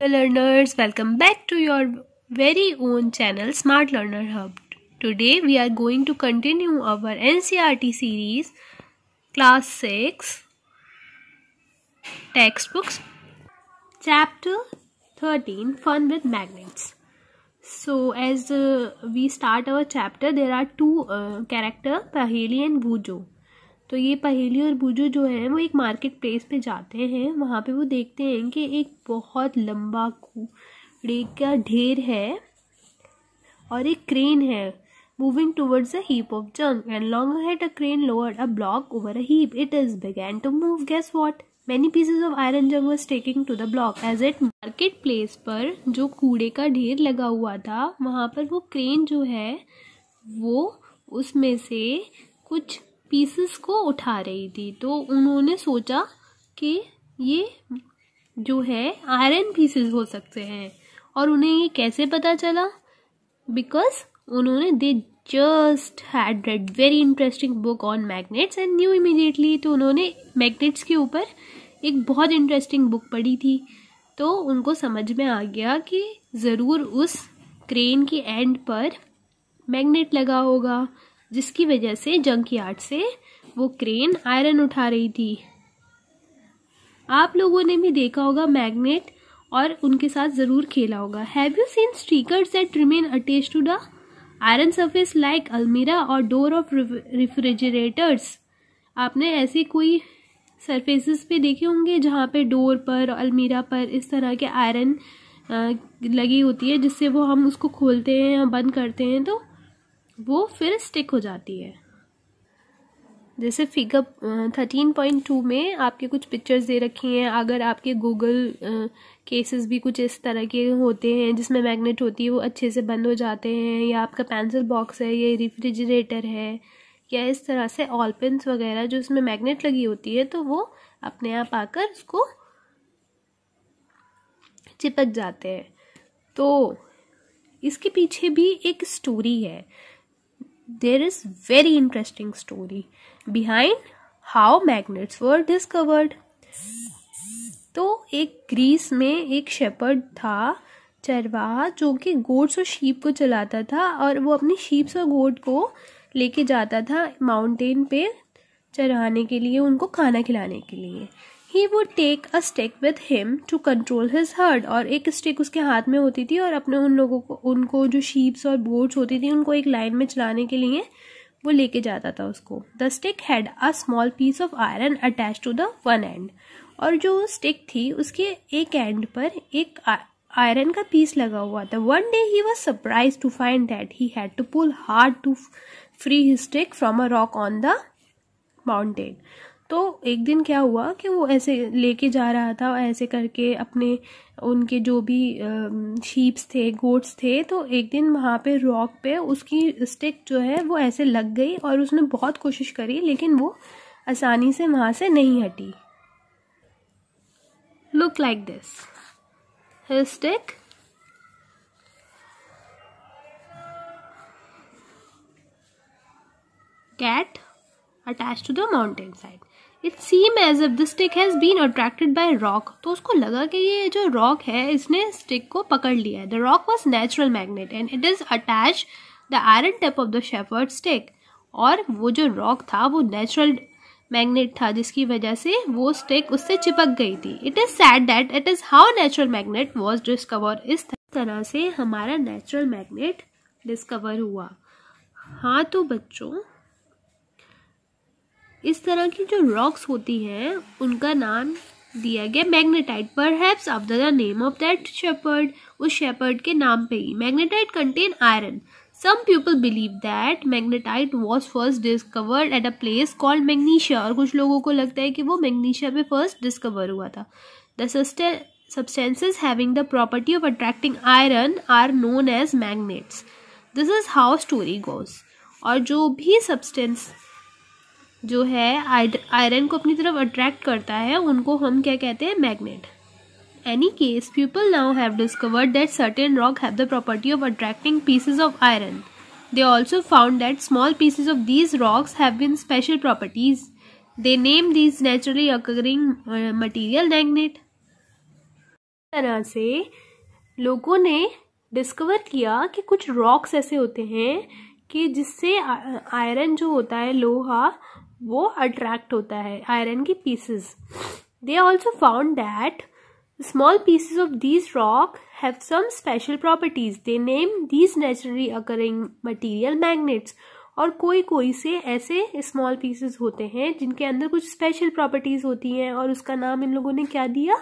Hello learners, welcome back to your very own channel Smart Learner Hub. Today we are going to continue our NCRT series class 6 textbooks chapter 13 fun with magnets. So as uh, we start our chapter there are two uh, character Paheli and Bujo तो ये पहेली और बुजू जो है वो एक market place पे जाते हैं वहाँ पे वो देखते हैं कि एक बहुत लंबा कूड़े का ढेर है और एक क्रेन है moving towards a heap of junk and long hate a crane lower a block over a heap it is began to move guess what many pieces of iron junk was taking to the block as at market place पर जो कूड़े का ढेर लगा हुआ था वहाँ पर वो क्रेन जो है वो उसमें से कुछ पीसेस को उठा रही थी तो उन्होंने सोचा कि ये जो है आयरन पीसेस हो सकते हैं और उन्हें ये कैसे पता चला बिकॉज उन्होंने they just had read very interesting book on magnets and knew immediately तो उन्होंने मैग्नेट्स के ऊपर एक बहुत इंटरेस्टिंग बुक पढ़ी थी तो उनको समझ में आ गया कि ज़रूर उस क्रेन के एंड पर मैग्नेट लगा होगा जिसकी वजह से जंक यार्ड से वो क्रेन आयरन उठा रही थी आप लोगों ने भी देखा होगा मैग्नेट और उनके साथ ज़रूर खेला होगा have you seen stickers at remain attach to the iron surface like अलमीरा और डोर ऑफ रिफ्रिजरेटर्स आपने ऐसे कोई सरफेसेस पे देखे होंगे जहाँ पे डोर पर अलमीरा पर इस तरह के आयरन लगी होती है जिससे वो हम उसको खोलते हैं या बंद करते हैं तो वो फिर स्टिक हो जाती है जैसे फिगर थर्टीन पॉइंट टू में आपके कुछ पिक्चर्स दे रखी हैं अगर आपके गूगल केसेस भी कुछ इस तरह के होते हैं जिसमें मैग्नेट होती है वो अच्छे से बंद हो जाते हैं या आपका पेंसिल बॉक्स है या रेफ्रिजरेटर है या इस तरह से ऑल पेंस वगैरह जो उसमें मैग्नेट लगी होती है तो वो अपने आप आकर उसको चिपक जाते हैं तो इसके पीछे भी एक स्टोरी है there is very interesting story behind how magnets were discovered तो एक ग्रीस में एक शेपर्ड था चरवाहा जो कि गोट्स और शीप को चलाता था और वो अपनी शीप्स और गोट को लेके जाता था माउंटेन पे चराने के लिए उनको खाना खिलाने के लिए he would take a stick with him to control his herd और एक स्टिक उसके हाथ में होती थी और अपने उन लोगों को उनको जो शीप्स और बोर्ड्स होती थी उनको एक लाइन में चलाने के लिए वो लेके जाता था उसको the stick had a small piece of iron attach to the one end और जो स्टिक थी उसके एक एंड पर एक आयरन का पीस लगा हुआ था one day he was surprise to find that he had to pull hard to free his stick from a rock on the mountain तो एक दिन क्या हुआ कि वो ऐसे लेके जा रहा था ऐसे करके अपने उनके जो भी शीप्स थे गोट्स थे तो एक दिन वहाँ पे रॉक पे उसकी स्टिक जो है वो ऐसे लग गई और उसने बहुत कोशिश करी लेकिन वो आसानी से वहाँ से नहीं हटी look like this stick got attach to the mountain side it seem as if the stick has been attracted by rock तो उसको लगा कि ये जो रॉक है इसने स्टिक को पकड़ लिया है the rock was natural magnet and it is attach the iron tip of the shepherd stick और वो जो रॉक था वो नेचुरल मैग्नेट था जिसकी वजह से वो स्टिक उससे चिपक गई थी it is said that it is how natural magnet was discover इस तरह से हमारा नेचुरल मैग्नेट डिस्कवर हुआ हाँ तो बच्चों इस तरह की जो रॉक्स होती हैं उनका नाम दिया गया मैग्नेटाइट पर perhaps after the name of that shepherd उस शेपर्ड के नाम पे ही magnetite contain iron some people believe that magnetite was first discovered at a place called Magnesia और कुछ लोगों को लगता है कि वो मैग्नीशिया में फर्स्ट डिस्कवर हुआ था the substances having the property of attracting iron are known as magnets this is how story goes और जो भी substance जो है आयरन को अपनी तरफ अट्रैक्ट करता है उनको हम क्या कहते हैं magnet any case people now have discovered that certain rock have the property of attracting pieces of iron they also found that small pieces of these rocks have been special properties they name these naturally occurring material magnet तरह से लोगों ने discover किया कि कुछ rocks ऐसे होते हैं कि जिससे आयरन जो होता है लोहा वो अट्रैक्ट होता है आयरन की pieces they also found that small pieces of these rock have some special properties they name these naturally occurring material magnets और कोई कोई से ऐसे स्मॉल पीसेस होते हैं जिनके अंदर कुछ स्पेशल प्रॉपर्टीज होती हैं और उसका नाम इन लोगों ने क्या दिया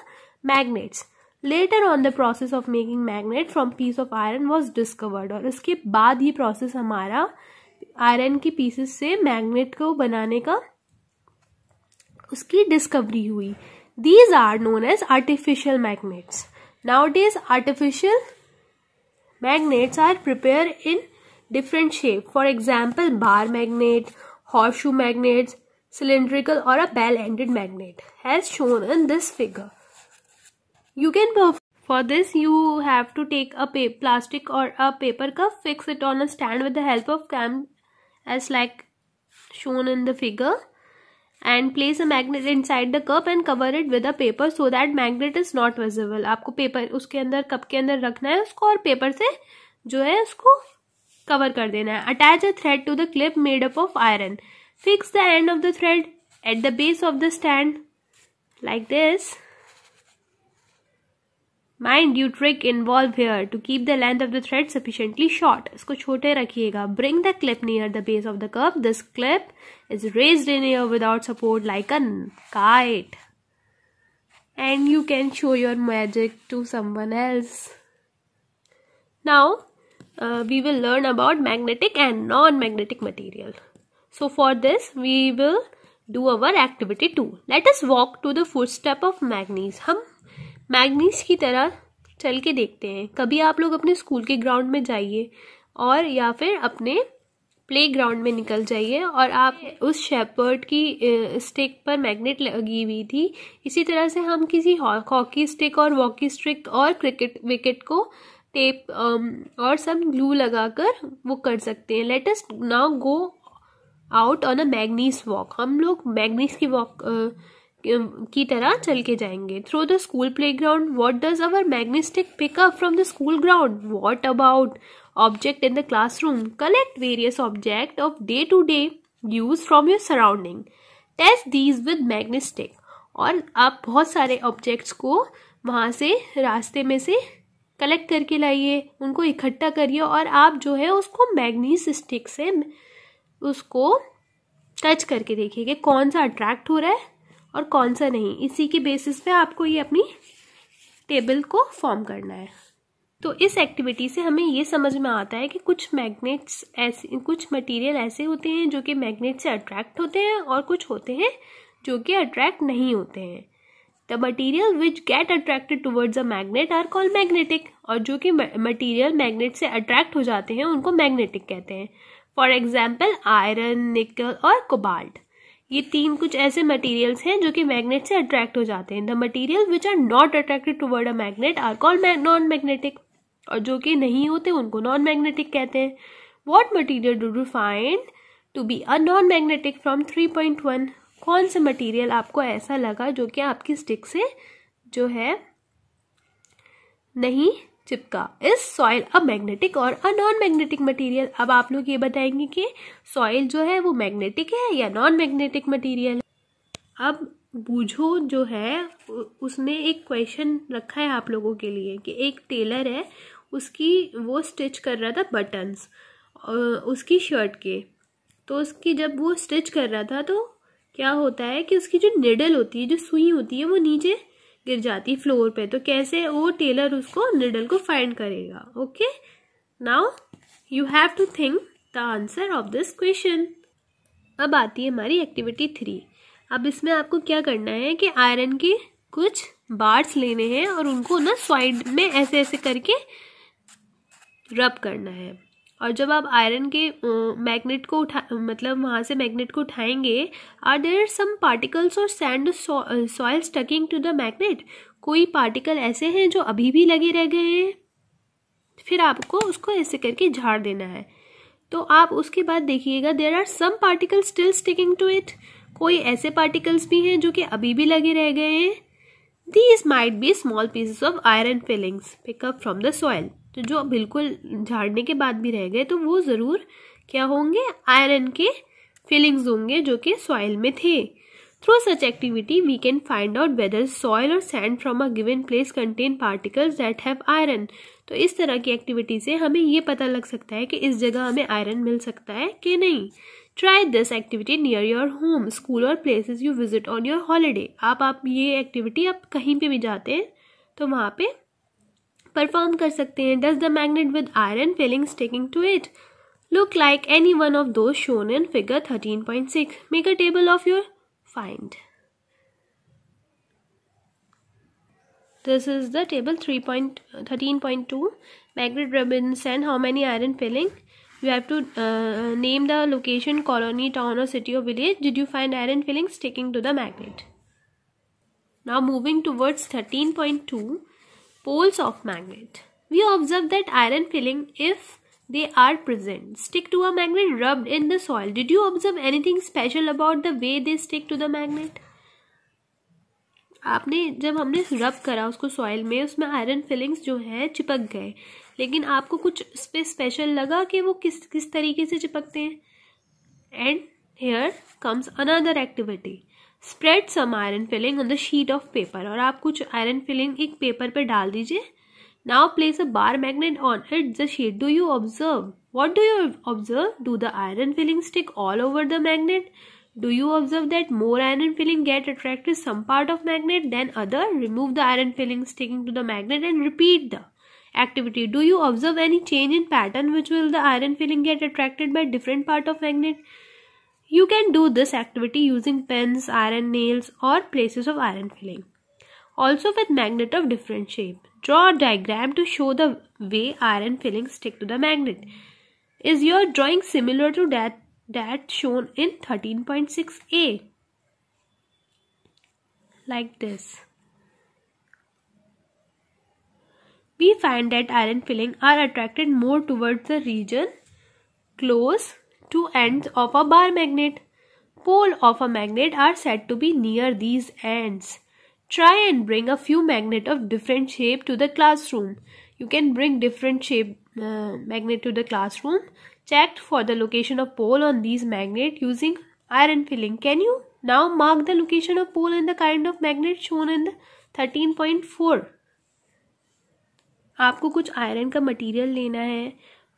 magnets later on the process of making magnet from piece of iron was discovered और उसके बाद ये प्रोसेस हमारा आयरन के पीसेस से मैग्नेट को बनाने का उसकी डिस्कवरी हुई these are known as artificial magnets nowadays artificial magnets are prepare in different shape for example bar magnet horseshoe magnet cylindrical और a ball ended magnet has shown in this figure you can perform for this you have to take a plastic और a paper cup fix it on a stand with the help of clamp as like shown in the figure and place a magnet inside the cup and cover it with a paper so that magnet is not visible आपको paper उसके अंदर cup के अंदर रखना है उसको और paper से जो है उसको कवर कर देना है attach a thread to the clip made up of iron fix the end of the thread at the base of the stand like this Mind you, trick involved here to keep the length of the thread sufficiently short. इसको छोटे रखिएगा. Bring the clip near the base of the cup. This clip is raised in air without support like a kite. And you can show your magic to someone else. Now, uh, we will learn about magnetic and non-magnetic material. So for this, we will do our activity too. Let us walk to the footstep of Magnes. हम Magnes की तरह चल के देखते हैं कभी आप लोग अपने स्कूल के ग्राउंड में जाइए और या फिर अपने प्ले ग्राउंड में निकल जाइए और आप उस शेपर्ड की स्टिक पर मैग्नेट लगी हुई थी इसी तरह से हम किसी हॉकी स्टिक और वॉकी स्टिक और क्रिकेट विकेट को टेप और सब ग्लू लगाकर वो कर सकते हैं let's now go out on a Magnes walk हम लोग मैग्नीस की वॉक की तरह चल के जाएंगे through the school playground what does our Magnes stick pick up from the school ground what about object in the classroom collect various object of day to day use from your surrounding test these with Magnes stick और आप बहुत सारे objects को वहाँ से रास्ते में से कलेक्ट करके लाइए उनको इकट्ठा करिए और आप जो है उसको मैग्नीस स्टिक से उसको टच करके देखिए कि कौन सा अट्रैक्ट हो रहा है और कौन सा नहीं इसी के बेसिस पे आपको ये अपनी टेबल को फॉर्म करना है तो इस एक्टिविटी से हमें ये समझ में आता है कि कुछ मैग्नेट्स ऐसे कुछ मटेरियल ऐसे होते हैं जो कि मैग्नेट से अट्रैक्ट होते हैं और कुछ होते हैं जो कि अट्रैक्ट नहीं होते हैं the material which get attracted towards a magnet are call magnetic और जो कि मटीरियल मैग्नेट से अट्रैक्ट हो जाते हैं उनको मैग्नेटिक कहते हैं फॉर एग्जाम्पल आयरन निकल और कोबाल्ट ये तीन कुछ ऐसे मटेरियल्स हैं जो कि मैग्नेट से अट्रैक्ट हो जाते हैं the material which are not attracted toward a magnet are call non magnetic और जो कि नहीं होते उनको नॉन मैग्नेटिक कहते हैं what material do do find to be a non magnetic from three point one कौन सा मटीरियल आपको ऐसा लगा जो कि आपकी स्टिक से जो है नहीं चिपका इस सॉइल अ मैग्नेटिक और अ नॉन मैग्नेटिक मटेरियल अब आप लोग ये बताएंगे कि सॉइल जो है वो मैग्नेटिक है या नॉन मैग्नेटिक मटेरियल है अब बूझो जो है उसने एक क्वेश्चन रखा है आप लोगों के लिए कि एक टेलर है उसकी वो स्टिच कर रहा था बटन्स उसकी शर्ट के तो उसकी जब वो स्टिच कर रहा था तो क्या होता है कि उसकी जो निडल होती है जो सुई होती है वो नीचे गिर जाती फ्लोर पे तो कैसे वो टेलर उसको निडल को फाइंड करेगा okay now you have to think the answer of this question अब आती है हमारी एक्टिविटी थ्री अब इसमें आपको क्या करना है कि आयरन के कुछ बार्स लेने हैं और उनको ना स्वाइड में ऐसे ऐसे करके रब करना है और जब आप आयरन के मैग्नेट को उठा मतलब वहाँ से मैग्नेट को उठाएंगे आर देर सम पार्टिकल्स और sand soil sticking to the magnet कोई पार्टिकल ऐसे हैं जो अभी भी लगे रह गए हैं फिर आपको उसको ऐसे करके झाड़ देना है तो आप उसके बाद देखिएगा there are some particle still sticking to it कोई ऐसे पार्टिकल्स भी हैं जो कि अभी भी लगे रह गए हैं these might be small pieces of iron filings pick up from the soil तो जो बिल्कुल झाड़ने के बाद भी रह गए तो वो ज़रूर क्या होंगे आयरन के फीलिंग्स होंगे जो कि सॉइल में थे through such activity we can find out whether soil और sand from a given place contain particles that have iron तो इस तरह की एक्टिविटी से हमें ये पता लग सकता है कि इस जगह हमें आयरन मिल सकता है कि नहीं try this activity near your home school और places you visit on your holiday आप आप ये एक्टिविटी आप कहीं पे भी जाते हैं तो वहाँ पे परफॉर्म कर सकते हैं does the magnet with iron filing sticking to it look like any one of those shown in figure thirteen point six make a table of your find this is the table 3.13.2 magnet ribbons and how many iron filling you have to uh, name the location colony town or city or village did you find iron filling sticking to the magnet now moving towards 13.2 poles of magnet we observe that iron filling if they are present stick to a magnet rubbed in the soil did you observe anything special about the way they stick to the magnet आपने जब हमने रब करा उसको soil में उसमें iron filings जो है चिपक गए लेकिन आपको कुछ इस पर स्पेशल लगा कि वो किस किस तरीके से चिपकते हैं and here comes another activity spread some iron filing on the sheet of paper और आप कुछ आयरन फिलिंग एक पेपर पर डाल दीजिए now place a bar magnet on it the sheet do you observe what do you observe do the iron filing stick all over the magnet do you observe that more iron filing get attractive some part of magnet than other remove the iron filing sticking to the magnet and repeat the activity do you observe any change in pattern which will the iron filling get attracted by different part of magnet You can do this activity using pens, iron nails or places of iron filling. Also with magnet of different shape. Draw a diagram to show the way iron fillings stick to the magnet. Is your drawing similar to that, that shown in 13.6a? Like this. We find that iron filling are attracted more towards the region close two ends of a bar magnet. Pole of a magnet are said to be near these ends. Try and bring a few magnet of different shape to the classroom. You can bring different shape uh, magnet to the classroom. Check for the location of pole on these magnet using iron filling. Can you now mark the location of pole and the kind of magnet shown in the 13.4? आपको कुछ iron का material लेना है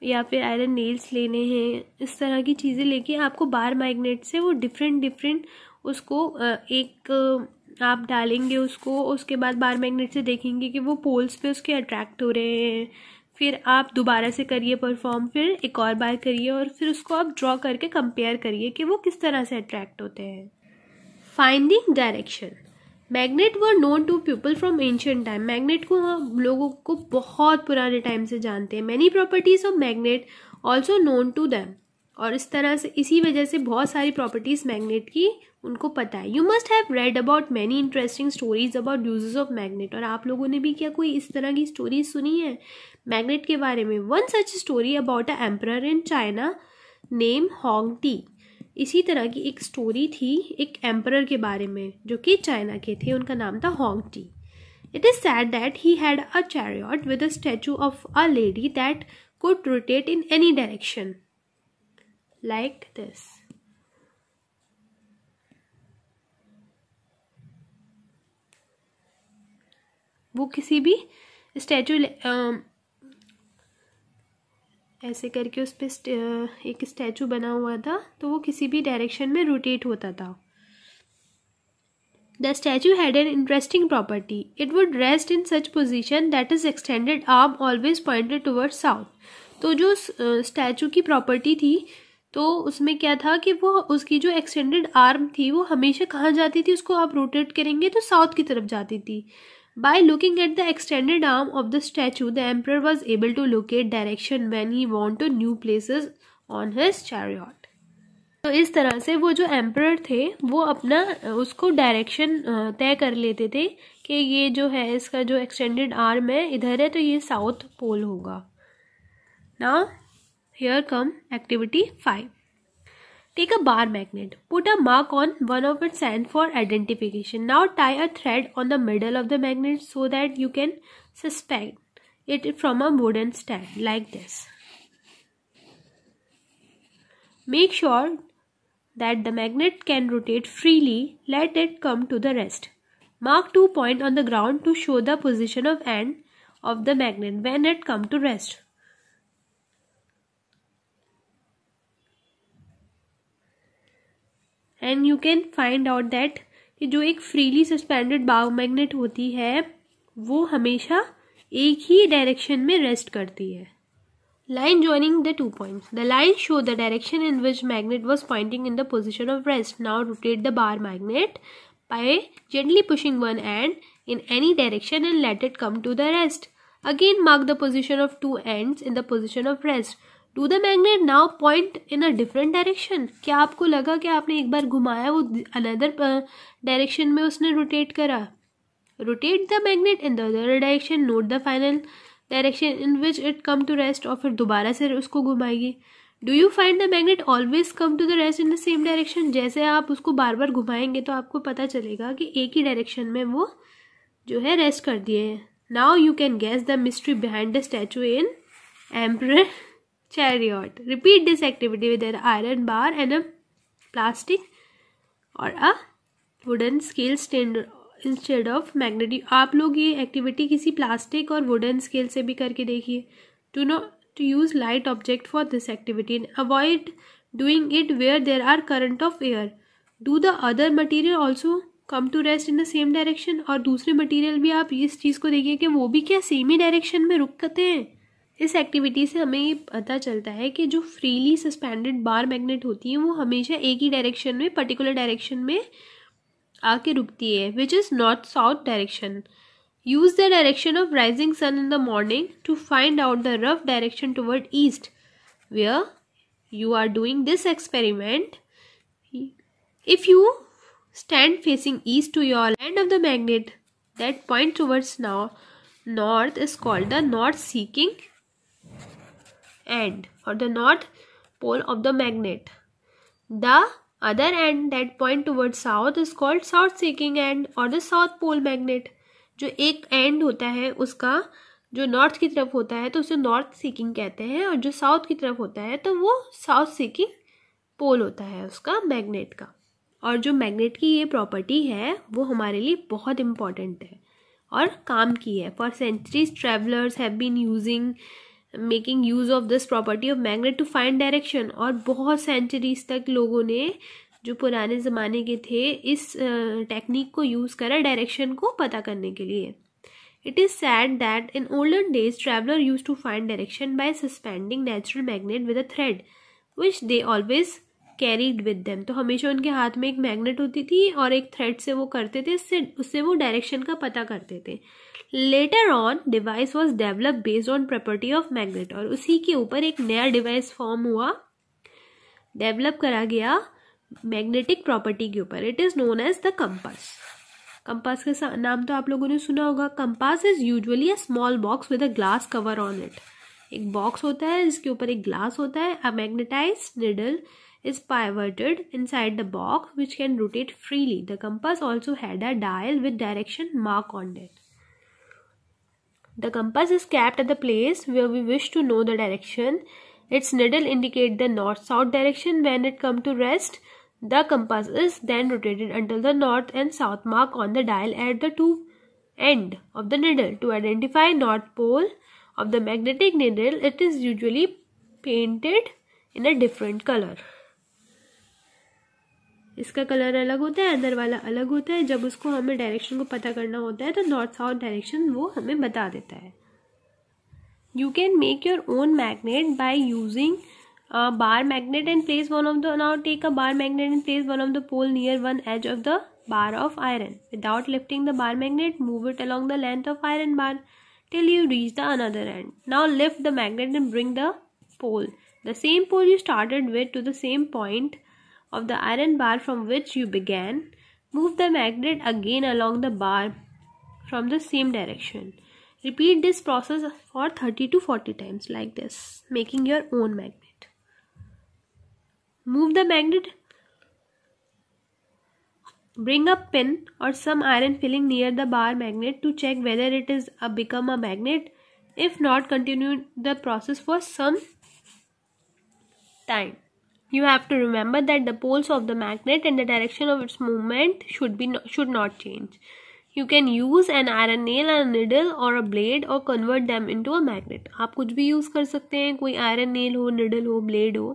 या फिर iron nails लेने हैं इस तरह की चीज़ें लेके आपको बार मैग्नेट से वो डिफरेंट डिफरेंट उसको एक आप डालेंगे उसको उसके बाद बार मैग्नेट से देखेंगे कि वो पोल्स पे उसके अट्रैक्ट हो रहे हैं फिर आप दोबारा से करिए परफॉर्म फिर एक और बार करिए और फिर उसको आप ड्रॉ करके कंपेयर करिए कि वो किस तरह से अट्रैक्ट होते हैं finding direction magnet were known to people from ancient time magnet को हम लोगों को बहुत पुराने टाइम से जानते हैं many properties of magnet also known to them और इस तरह से इसी वजह से बहुत सारी प्रॉपर्टीज मैग्नेट की उनको पता है you must have read about many interesting stories about usages of magnet और आप लोगों ने भी क्या कोई इस तरह की स्टोरी सुनी है मैग्नेट के बारे में one such story about a emperor in China name Hong Ti इसी तरह की एक स्टोरी थी एक एम्पर के बारे में जो कि चाइना के थे उनका नाम था Hong Ti it is said that he had a chariot with a statue of a lady that could rotate in any direction like this वो किसी भी स्टैचू ऐसे करके उस पर एक स्टैचू बना हुआ था तो वो किसी भी डायरेक्शन में रोटेट होता था the statue had an interesting property it would rest in such position that is extended arm always pointed toward south तो जो स्टैचू की प्रॉपर्टी थी तो उसमें क्या था कि वो उसकी जो एक्सटेंडेड आर्म थी वो हमेशा कहाँ जाती थी उसको आप रोटेट करेंगे तो साउथ की तरफ जाती थी By looking at the extended arm of the statue, the emperor was able to locate direction when he wanted new places on his chariot. तो इस तरह से वो जो एम्पर थे वो अपना उसको डायरेक्शन तय कर लेते थे कि ये जो है इसका जो एक्सटेंडेड आर्म है इधर है तो ये साउथ पोल होगा now here come activity five Take a bar magnet. Put a mark on one of its ends for identification. Now tie a thread on the middle of the magnet so that you can suspend it from a wooden stand like this. Make sure that the magnet can rotate freely. Let it come to the rest. Mark two points on the ground to show the position of end of the magnet when it come to rest. And you can find out that कि जो एक freely suspended magnet होती है वो हमेशा एक ही direction में रेस्ट करती है line joining the two points the line show the direction in which magnet was pointing in the position of rest now rotate the bar magnet by gently pushing one end in any direction and let it come to the rest again mark the position of two end in the position of rest do the magnet now point in a different direction क्या आपको लगा कि आपने एक बार घुमाया वो another direction uh, में उसने रोटेट करा rotate the magnet in the other direction note the final direction in which it come to rest और फिर दोबारा से उसको घुमाएगी do you find the magnet always come to the rest in the same direction जैसे आप उसको बार बार घुमाएंगे तो आपको पता चलेगा कि एक ही डायरेक्शन में वो जो है रेस्ट कर दिए हैं now you can guess the mystery behind the statue in emperor chariot. Repeat this activity with an iron bar and a plastic और a wooden scale stand instead of magnetic आप लोग ये एक्टिविटी किसी plastic और wooden scale से भी करके देखिए to know to use light object for this activity and avoid doing it where there are current of air do the other material also come to rest in the same direction और दूसरे material भी आप इस चीज़ को देखिए कि वो भी क्या सेम ही डायरेक्शन में रुकते हैं इस एक्टिविटी से हमें ये पता चलता है कि जो फ्रीली सस्पेंडेड बार मैग्नेट होती है वो हमेशा एक ही डायरेक्शन में पर्टिकुलर डायरेक्शन में आके रुकती है which is north south direction use the direction of rising sun in the morning to find out the rough direction toward east where you are doing this experiment if you stand facing east to your end of the magnet that point towards now north is called the north seeking end for the north pole of the magnet. The other end that point towards south is called south seeking end or the south pole magnet. जो एक end होता है उसका जो north की तरफ होता है तो उसे नॉर्थ सीकिंग कहते हैं और जो साउथ की तरफ होता है तो वो साउथ सीकिंग पोल होता है उसका मैग्नेट का और जो मैग्नेट की ये प्रॉपर्टी है वो हमारे लिए बहुत इम्पॉर्टेंट है और काम की है for centuries travellers have been using making use of this property of magnet to find direction और बहुत सेंचुरीज तक लोगों ने जो पुराने ज़माने के थे इस टेक्निक को यूज़ करा डायरेक्शन को पता करने के लिए it is said that in olden days traveller use to find direction by suspending natural magnet with a thread which they always carried with them तो हमेशा उनके हाथ में एक मैग्नेट होती थी और एक थ्रेड से वो करते थे इससे उससे वो डायरेक्शन का पता करते थे later on device was develop based on property of magnet और उसी के ऊपर एक नया डिवाइस फॉर्म हुआ डेवलप करा गया मैग्नेटिक प्रॉपर्टी के ऊपर it is known as the compass compass का नाम तो आप लोगों ने सुना होगा compass is usually a small box with a glass cover on it एक बॉक्स होता है जिसके ऊपर एक ग्लास होता है a magnetize needle is pivoted inside the box which can rotate freely. The compass also had a dial with direction mark on it. The compass is kept at the place where we wish to know the direction. Its needle indicate the north-south direction when it come to rest. The compass is then rotated until the north and south mark on the dial at the two end of the needle. To identify north pole of the magnetic needle, it is usually painted in a different color. इसका colour अलग होता है अंदर वाला अलग होता है जब उसको हमें डायरेक्शन को पता करना होता है तो नॉर्थ साउथ डायरेक्शन वो हमें बता देता है you can make your own magnet by using bar magnet and place one of the now take a bar magnet and place one of the pole near one edge of the bar of iron without lifting the bar magnet move it along the length of iron bar till you reach the another end now lift the magnet and bring the pole the same pole you started with to the same point of the iron bar from which you began, move the magnet again along the bar from the same direction. Repeat this process for 30 to 40 times like this, making your own magnet. Move the magnet. Bring a pin or some iron filling near the bar magnet to check whether it is a become a magnet. If not, continue the process for some time. you have to remember that the poles of the magnet and the direction of its movement should be no, should not change you can use an iron nail nail a needle or a blade or convert them into a magnet aap kuch bhi use kar sakte hain koi iron nail ho needle ho blade ho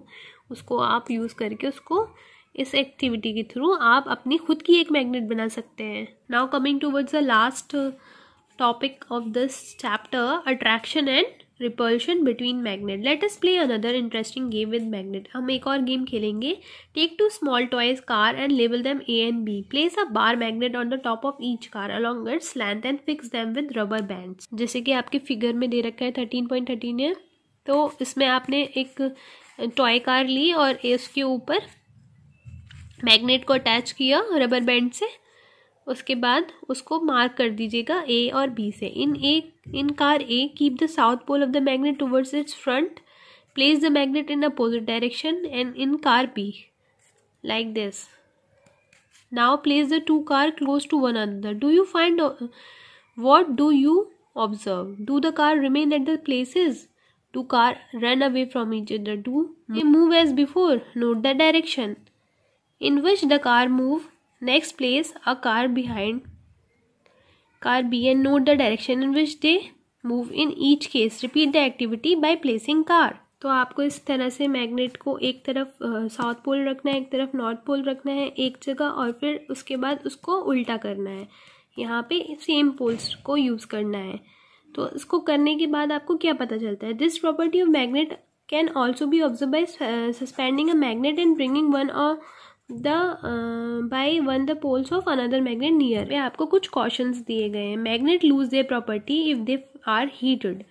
usko aap use karke usko इस activity के through आप अपनी खुद की एक magnet बना सकते हैं now coming towards the last topic of this chapter attraction and repulsion between magnet let us play another interesting game with magnet हम एक और गेम खेलेंगे take two small toys car and label them A and B place a bar magnet on the top of each car along its length and fix them with rubber band जैसे कि आपके figure में दे रखा है thirteen point thirteen है तो इसमें आपने एक टॉय कार ली और इसके ऊपर मैग्नेट को अटैच किया रबर बैंड से उसके बाद उसको मार्क कर दीजिएगा ए और बी से in A in car A keep the south pole of the magnet towards its front place the magnet in opposite direction and in car B like this now place the two car close to one another do you find what do you observe do the car remain at the places two car run away from each other do move as before note the direction in which the car move next place a car behind car B and note the direction in which they move in each case repeat the activity by placing car तो आपको इस तरह से magnet को एक तरफ south pole रखना है एक तरफ नॉर्थ पोल रखना है एक जगह और फिर उसके बाद उसको उल्टा करना है यहाँ पे सेम पोल्स को यूज़ करना है तो इसको करने के बाद आपको क्या पता चलता है this property of magnet can also be observe by suspending a magnet and bringing one और the by one the poles of another magnet near में आपको कुछ कॉशंस दिए गए हैं magnet lose their property if they are heated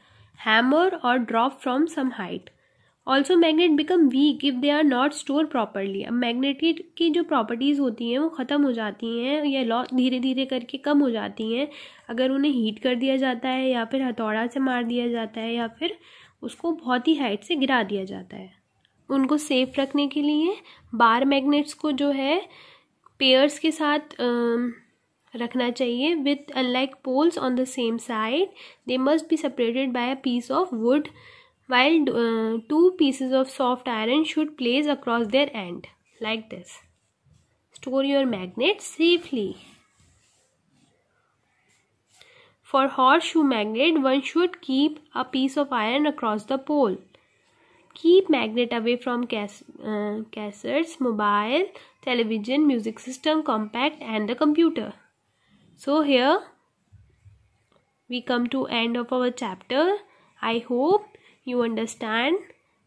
hammer और drop from some height also magnet become weak if they are not store properly अब magnet की जो प्रॉपर्टीज़ होती हैं वो ख़त्म हो जाती हैं या लॉ धीरे धीरे करके कम हो जाती हैं अगर उन्हें हीट कर दिया जाता है या फिर हथौड़ा से मार दिया जाता है या फिर उसको बहुत ही हाइट से गिरा दिया जाता है उनको सेफ रखने के लिए बार मैग्नेट्स को जो है पेयर्स के साथ रखना चाहिए with unlike poles on the same side they must be separated by a piece of wood while two pieces of soft iron should place across their end like this store your magnet safely for horseshoe magnet one should keep a piece of iron across the pole keep magnet away from cas uh, mobile, television, music system, compact and the computer. So here we come to end of our chapter. I hope you understand.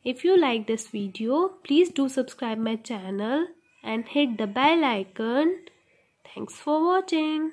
If you like this video, please do subscribe my channel and hit the bell icon. Thanks for watching.